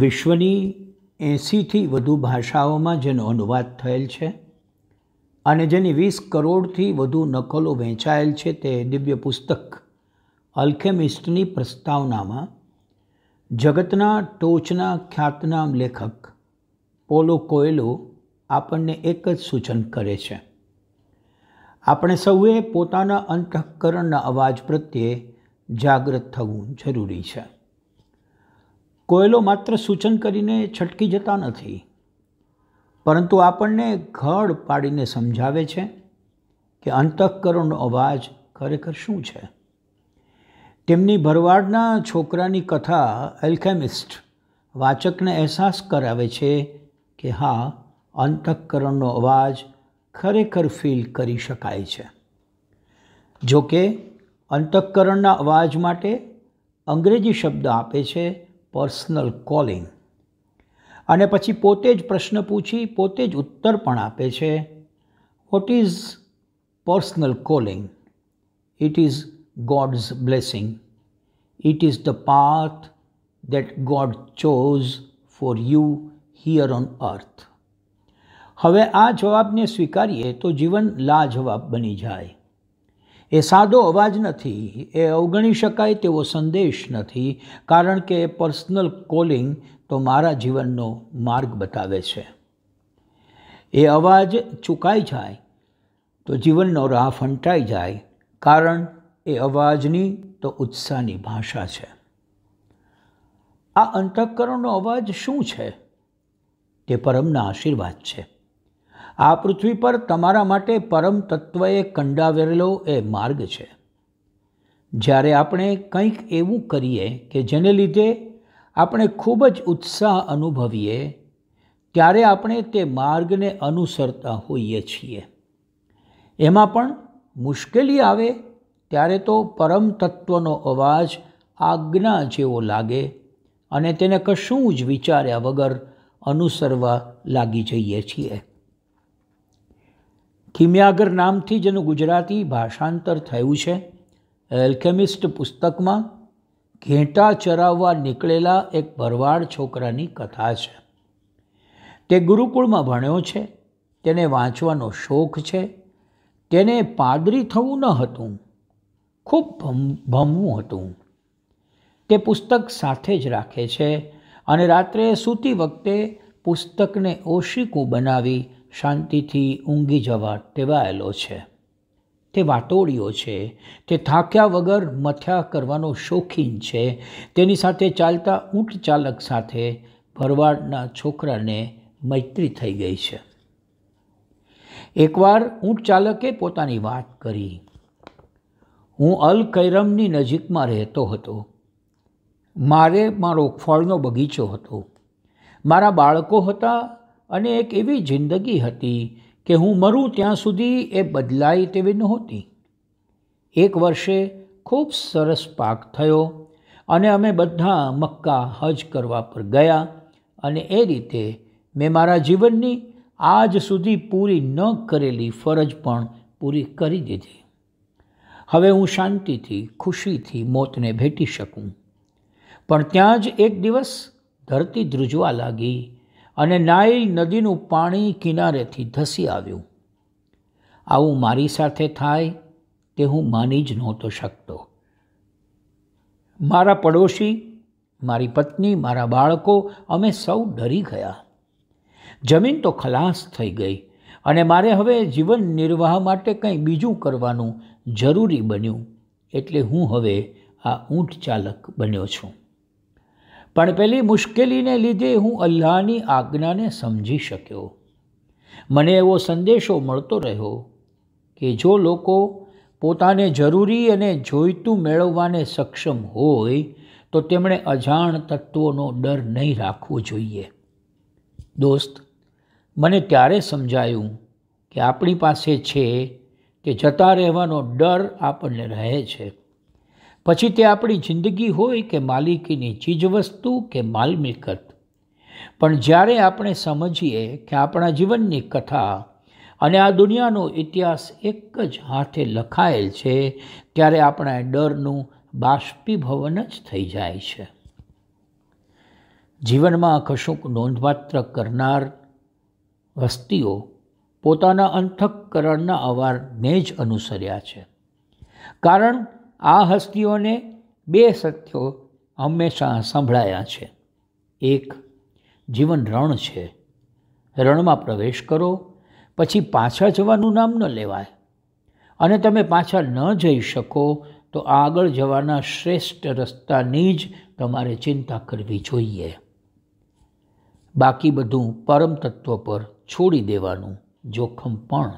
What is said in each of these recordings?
વિશ્વની એંસીથી વધુ ભાષાઓમાં જેનો અનુવાદ થયેલ છે અને જેની વીસ કરોડથી વધુ નકલો વહેંચાયેલ છે તે દિવ્ય પુસ્તક અલ્કેમિસ્ટની પ્રસ્તાવનામાં જગતના ટોચના ખ્યાતનામ લેખક પોલો કોયલો આપણને એક જ સૂચન કરે છે આપણે સૌએ પોતાના અંતઃકરણના અવાજ પ્રત્યે જાગૃત થવું જરૂરી છે કોયલો માત્ર સૂચન કરીને છટકી જતા નથી પરંતુ આપણને ઘડ પાડીને સમજાવે છે કે અંતઃકરણનો અવાજ ખરેખર શું છે તેમની ભરવાડના છોકરાની કથા એલ્કેમિસ્ટ વાચકને અહેસાસ કરાવે છે કે હા અંતઃકરણનો અવાજ ખરેખર ફીલ કરી શકાય છે જોકે અંતઃકરણના અવાજ માટે અંગ્રેજી શબ્દ આપે છે પર્સનલ કોલિંગ અને પછી પોતે જ પ્રશ્ન પૂછી પોતે જ ઉત્તર પણ આપે છે what is personal calling it is God's blessing it is the path that God chose for you here on earth હવે આ જવાબને સ્વીકારીએ તો જીવન લાજવાબ બની જાય એ સાદો અવાજ નથી એ અવગણી શકાય તેવો સંદેશ નથી કારણ કે પર્સનલ કોલિંગ તો મારા જીવનનો માર્ગ બતાવે છે એ અવાજ ચૂકાઈ જાય તો જીવનનો રાહ ફંટાઈ જાય કારણ એ અવાજની તો ઉત્સાહની ભાષા છે આ અંતઃકરણનો અવાજ શું છે તે પરમના આશીર્વાદ છે આ પૃથ્વી પર તમારા માટે પરમ તત્વએ કંડાવેલો એ માર્ગ છે જ્યારે આપણે કંઈક એવું કરીએ કે જેને લીધે આપણે ખૂબ જ ઉત્સાહ અનુભવીએ ત્યારે આપણે તે માર્ગને અનુસરતા હોઈએ છીએ એમાં પણ મુશ્કેલી આવે ત્યારે તો પરમ તત્વનો અવાજ આજ્ઞા જેવો લાગે અને તેને કશું જ વિચાર્યા વગર અનુસરવા લાગી જઈએ છીએ ખીમિયાગર નામથી જેનું ગુજરાતી ભાષાંતર થયું છે એલ્કેમિસ્ટ પુસ્તકમાં ઘેંટા ચરાવવા નીકળેલા એક ભરવાડ છોકરાની કથા છે તે ગુરુકુળમાં ભણ્યો છે તેને વાંચવાનો શોખ છે તેને પાદરી થવું ન હતું ખૂબ ભમવું હતું તે પુસ્તક સાથે જ રાખે છે અને રાત્રે સૂતી વખતે પુસ્તકને ઓશિકું બનાવી શાંતિથી ઊંઘી જવા ટેવાયેલો છે તે વાટોળીઓ છે તે થાક્યા વગર મથ્યા કરવાનો શોખીન છે તેની સાથે ચાલતા ઊંટ ચાલક સાથે ભરવાડના છોકરાને મૈત્રી થઈ ગઈ છે એકવાર ઊંટ ચાલકે પોતાની વાત કરી હું અલ કૈરમની નજીકમાં રહેતો હતો મારે મારો ફળનો બગીચો હતો મારા બાળકો હતા અને એક એવી જિંદગી હતી કે હું મરું ત્યાં સુધી એ બદલાય તેવી નહોતી એક વર્ષે ખૂબ સરસ પાક થયો અને અમે બધા મક્કા હજ કરવા પર ગયા અને એ રીતે મેં મારા જીવનની આજ સુધી પૂરી ન કરેલી ફરજ પણ પૂરી કરી દીધી હવે હું શાંતિથી ખુશીથી મોતને ભેટી શકું પણ ત્યાં જ એક દિવસ ધરતી ધ્રુજવા લાગી અને નાઇલ નદીનું પાણી કિનારેથી ધસી આવ્યું આવું મારી સાથે થાય તે હું માની જ નહોતો શકતો મારા પડોશી મારી પત્ની મારા બાળકો અમે સૌ ડરી ગયા જમીન તો ખલાસ થઈ ગઈ અને મારે હવે જીવન નિર્વાહ માટે કંઈ બીજું કરવાનું જરૂરી બન્યું એટલે હું હવે આ ઊંટ ચાલક બન્યો છું પણ પેલી મુશ્કેલીને લીધે હું અલ્લાહની આજ્ઞાને સમજી શક્યો મને એવો સંદેશો મળતો રહ્યો કે જો લોકો પોતાને જરૂરી અને જોઈતું મેળવવાને સક્ષમ હોય તો તેમણે અજાણ તત્વોનો ડર નહીં રાખવો જોઈએ દોસ્ત મને ત્યારે સમજાયું કે આપણી પાસે છે કે જતા રહેવાનો ડર આપણને રહે છે પછી તે આપણી જિંદગી હોય કે માલિકીની ચીજવસ્તુ કે માલ મિલકત પણ જ્યારે આપણે સમજીએ કે આપણા જીવનની કથા અને આ દુનિયાનો ઇતિહાસ એક જ હાથે લખાયેલ છે ત્યારે આપણા ડરનું બાષ્પીભવન જ થઈ જાય છે જીવનમાં કશુંક નોંધપાત્ર કરનાર વસ્તીઓ પોતાના અંતઃકરણના અવારને જ અનુસર્યા છે કારણ આ હસ્તીઓને બે સત્યો હંમેશા સંભળાયા છે એક જીવન રણ છે રણમાં પ્રવેશ કરો પછી પાછા જવાનું નામ ન લેવાય અને તમે પાછા ન જઈ શકો તો આગળ જવાના શ્રેષ્ઠ રસ્તાની જ તમારે ચિંતા કરવી જોઈએ બાકી બધું પરમ તત્વ પર છોડી દેવાનું જોખમ પણ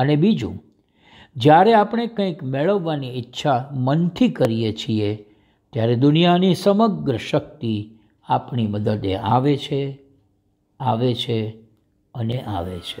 અને બીજું જ્યારે આપણે કંઈક મેળવવાની ઈચ્છા મનથી કરીએ છીએ ત્યારે દુનિયાની સમગ્ર શક્તિ આપણી મદદે આવે છે આવે છે અને આવે છે